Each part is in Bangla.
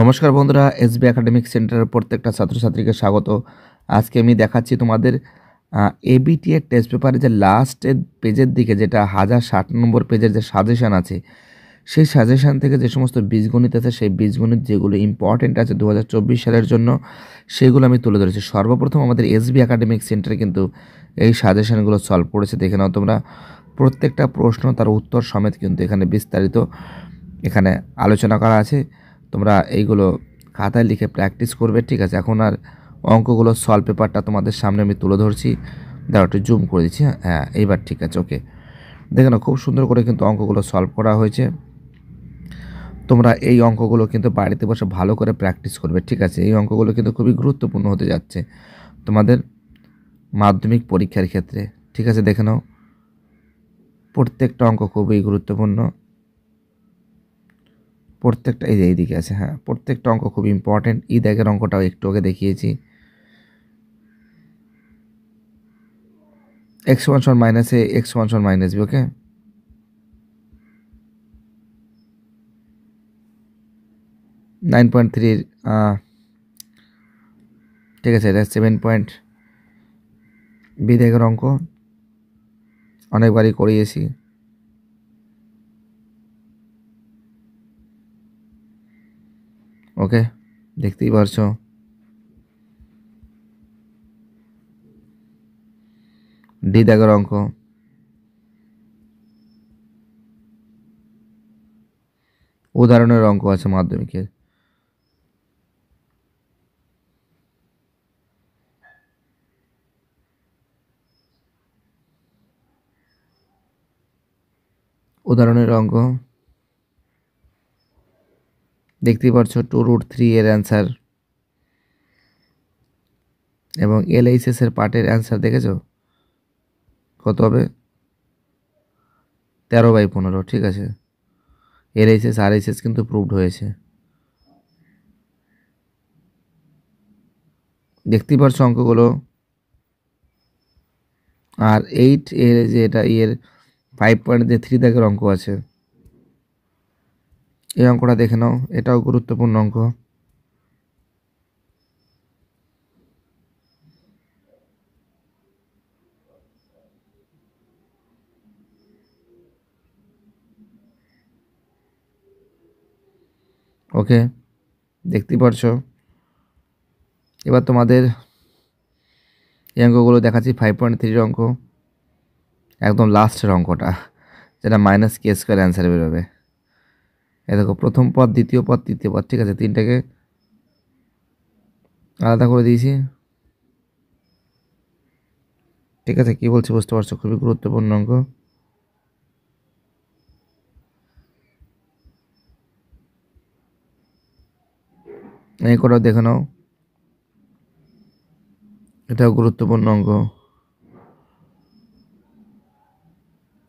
নমস্কার বন্ধুরা এসবি একাডেমিক সেন্টারের প্রত্যেকটা ছাত্রছাত্রীকে স্বাগত আজকে আমি দেখাচ্ছি তোমাদের এবিটি এর টেস্ট পেপারে যে লাস্টের পেজের দিকে যেটা হাজার ষাট নম্বর পেজের যে সাজেশান আছে সেই সাজেশান থেকে যে সমস্ত বীজগণিত আছে সেই বীজগণিত যেগুলো ইম্পর্টেন্ট আছে দু সালের জন্য সেগুলো আমি তুলে ধরেছি সর্বপ্রথম আমাদের এসবি একাডেমিক সেন্টারে কিন্তু এই সাজেশানগুলো সলভ করেছে দেখে নাও তোমরা প্রত্যেকটা প্রশ্ন তার উত্তর সমেত কিন্তু এখানে বিস্তারিত এখানে আলোচনা করা আছে তোমরা এইগুলো খাতায় লিখে প্র্যাকটিস করবে ঠিক আছে এখন আর অঙ্কগুলো সল পেপারটা তোমাদের সামনে আমি তুলে ধরছি দাও একটু জুম করে দিচ্ছি হ্যাঁ? হ্যাঁ এইবার ঠিক আছে ওকে দেখে না খুব সুন্দর করে কিন্তু অঙ্কগুলো সলভ করা হয়েছে তোমরা এই অঙ্কগুলো কিন্তু বাড়িতে বসে ভালো করে প্র্যাকটিস করবে ঠিক আছে এই অঙ্কগুলো কিন্তু খুবই গুরুত্বপূর্ণ হতে যাচ্ছে তোমাদের মাধ্যমিক পরীক্ষার ক্ষেত্রে ঠিক আছে দেখে নাও প্রত্যেকটা অঙ্ক খুবই গুরুত্বপূর্ণ প্রত্যেকটা এই দিকে আছে হ্যাঁ প্রত্যেকটা অংক খুব ইম্পর্টেন্ট এইদিকের অংকটাও একটু ওকে দেখিয়েছি x1 - a x1 - b ওকে 9.3 এর ঠিক আছে 7. বিদেশের অংক অনেক ಬಾರಿ করিয়েছি ওকে দেখতেই পারছো ডি দাগের অঙ্ক উদাহরণের অঙ্ক আছে মাধ্যমিকের উদাহরণের অঙ্ক দেখতে পাচ্ছ টু রুট থ্রি এর অ্যান্সার এবং এলএইচএস এর পার্টের অ্যান্সার দেখেছ কত হবে তেরো বাই পনেরো ঠিক আছে এলএইচএস এস কিন্তু প্রুভড হয়েছে দেখতে পাচ্ছ অঙ্কগুলো আর এইট এর যে এটা ইয়ের ফাইভ পয়েন্ট যে থ্রি দাগের অঙ্ক আছে এই অঙ্কটা দেখে নাও এটাও গুরুত্বপূর্ণ অঙ্ক ওকে দেখতে পারছ এবার তোমাদের এই অঙ্কগুলো দেখাচ্ছি ফাইভ পয়েন্ট থ্রির অঙ্ক একদম লাস্টের অঙ্কটা যেটা মাইনাস কে স্কোয়ার অ্যান্সার বেরোবে এ দেখো প্রথম পদ দ্বিতীয় পদ তৃতীয় পদ ঠিক আছে তিনটাকে আলাদা করে দিয়েছি ঠিক আছে কী বলছি বুঝতে পারছো খুবই গুরুত্বপূর্ণ অঙ্ক এই করেও দেখে নাও এটাও গুরুত্বপূর্ণ অঙ্ক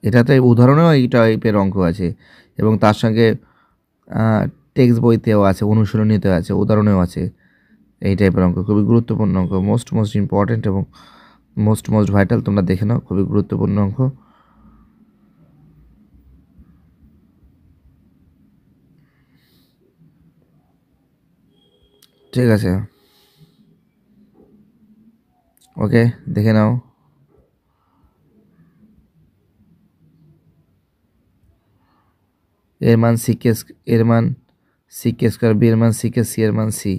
এটাতে উদাহরণেও এইটা টাইপের অঙ্ক আছে এবং তার সঙ্গে টেক্সট বইতেও আছে অনুশীলনীতেও আছে উদাহরণেও আছে এই টাইপের অঙ্ক খুবই গুরুত্বপূর্ণ অঙ্ক মোস্ট মোস্ট ইম্পর্ট্যান্ট এবং মোস্ট মোস্ট ভাইটাল তোমরা দেখে নাও খুবই গুরুত্বপূর্ণ অঙ্ক ঠিক আছে ওকে দেখে নাও এর মান সি সিকে এর মান সি কে স্কোয়ার বি এর মান সি সিকে সি এর মান সি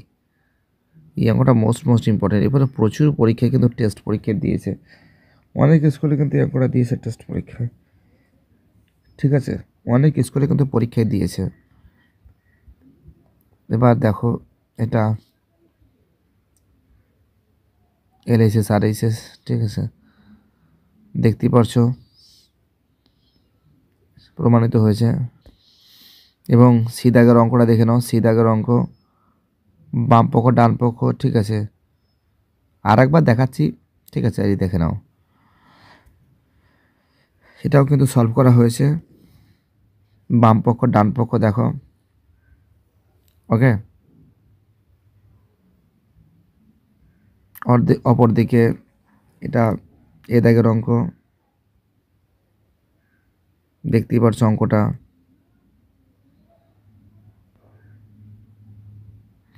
এই অঙ্কটা মোস্ট মোস্ট ইম্পর্টেন্ট এবারে প্রচুর পরীক্ষায় কিন্তু টেস্ট পরীক্ষা দিয়েছে অনেক স্কুলে কিন্তু এই অঙ্কটা দিয়েছে টেস্ট পরীক্ষায় ঠিক আছে অনেক স্কুলে কিন্তু পরীক্ষায় দিয়েছে এবার দেখো এটা এলএসএস আর এস ঠিক আছে দেখতে পারছো প্রমাণিত হয়েছে এবং সি দাগের অঙ্কটা দেখে নাও সি দাগের অঙ্ক বাম পক্ষ ডান পক্ষ ঠিক আছে আর একবার দেখাচ্ছি ঠিক আছে এই দেখে নাও সেটাও কিন্তু সলভ করা হয়েছে বাম পক্ষ ডান পক্ষ দেখো ওকে অপর অপরদিকে এটা এ দাগের অঙ্ক দেখতেই পারছো অঙ্কটা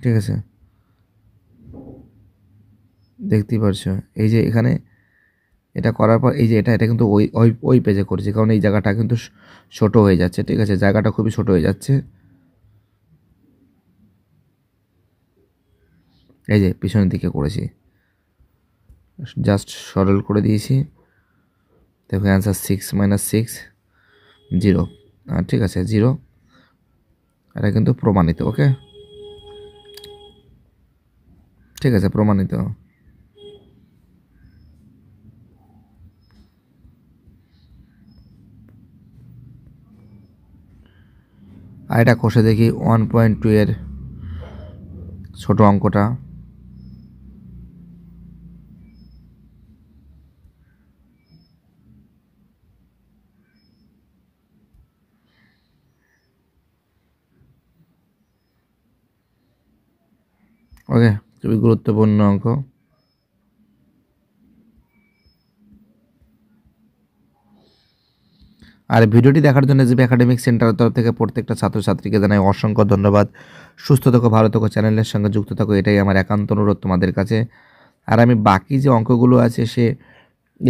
ঠিক আছে দেখতেই পারছো এই যে এখানে এটা করার পর এই যে এটা এটা কিন্তু ওই ওই ওই পেজে করেছি কারণ এই জায়গাটা কিন্তু ছোট হয়ে যাচ্ছে ঠিক আছে জায়গাটা খুবই ছোট হয়ে যাচ্ছে এই যে পিছনের দিকে করেছি জাস্ট সরল করে দিয়েছি দেখো answer six minus six zero ঠিক আছে জিরো এটা কিন্তু প্রমাণিত ওকে ঠিক আছে প্রমাণিত আর এটা কষে দেখি ওয়ান পয়েন্ট টু এর ছোট অঙ্কটা ওকে খুবই গুরুত্বপূর্ণ অঙ্ক আর ভিডিওটি দেখার জন্য জিবি একাডেমিক সেন্টারের তরফ থেকে প্রত্যেকটা ছাত্রছাত্রীকে জানাই অসংখ্য ধন্যবাদ সুস্থ থাকো ভালো থাকো চ্যানেলের সঙ্গে যুক্ত থাকো এটাই আমার একান্ত অনুরোধ তোমাদের কাছে আর আমি বাকি যে অঙ্কগুলো আছে সে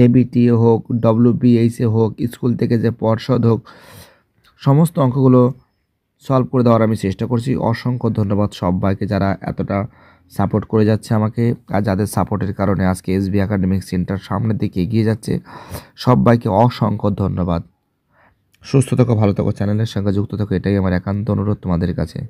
এবিটি হোক ডব্লিউ এ হোক স্কুল থেকে যে পর্ষদ হোক সমস্ত অঙ্কগুলো সলভ করে দেওয়ার আমি চেষ্টা করছি অসংখ্য ধন্যবাদ সবাইকে যারা এতটা সাপোর্ট করে যাচ্ছে আমাকে আর যাদের সাপোর্টের কারণে আজকে এস বি একাডেমিক সেন্টার সামনের দিকে এগিয়ে যাচ্ছে সবাইকে অসংখ্য ধন্যবাদ সুস্থ থাকো ভালো থাকো চ্যানেলের সঙ্গে যুক্ত থাকো এটাই আমার একান্ত অনুরোধ তোমাদের কাছে